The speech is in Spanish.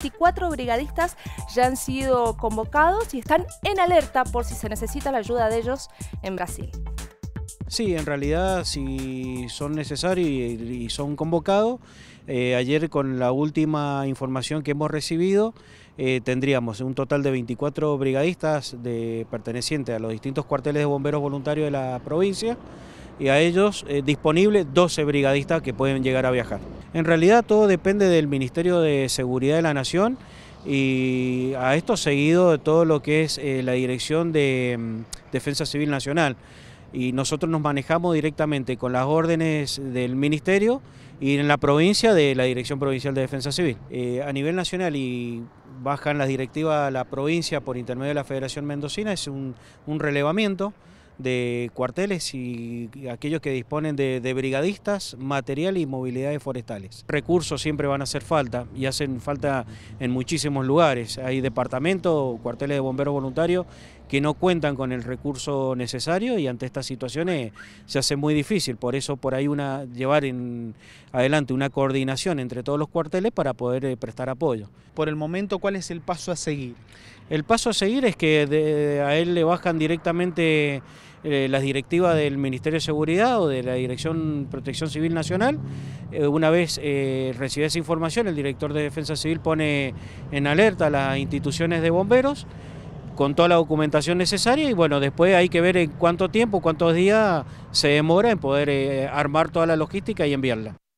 24 brigadistas ya han sido convocados y están en alerta por si se necesita la ayuda de ellos en Brasil. Sí, en realidad si son necesarios y, son convocados, eh, ayer con la última información que hemos recibido eh, tendríamos un total de 24 brigadistas de, pertenecientes a los distintos cuarteles de bomberos voluntarios de la provincia y a ellos eh, disponibles 12 brigadistas que pueden llegar a viajar. En realidad todo depende del Ministerio de Seguridad de la Nación y a esto seguido de todo lo que es eh, la Dirección de mm, Defensa Civil Nacional. Y nosotros nos manejamos directamente con las órdenes del Ministerio y en la provincia de la Dirección Provincial de Defensa Civil. Eh, a nivel nacional y bajan las directivas a la provincia por intermedio de la Federación Mendocina es un, un relevamiento de cuarteles y aquellos que disponen de, brigadistas, material y movilidades forestales. Recursos siempre van a hacer falta y hacen falta en muchísimos lugares. Hay departamentos, cuarteles de bomberos voluntarios que no cuentan con el recurso necesario y ante estas situaciones se hace muy difícil. Por eso por ahí una llevar en, adelante una coordinación entre todos los cuarteles para poder eh, prestar apoyo. Por el momento, ¿cuál es el paso a seguir? El paso a seguir es que a él le bajan directamente eh, las directivas del Ministerio de Seguridad o de la Dirección Protección Civil Nacional. Eh, una vez recibida recibe esa información, el director de Defensa Civil pone en alerta a las instituciones de bomberos con toda la documentación necesaria y bueno, después hay que ver en cuánto tiempo, cuántos días se demora en poder eh, armar toda la logística y enviarla.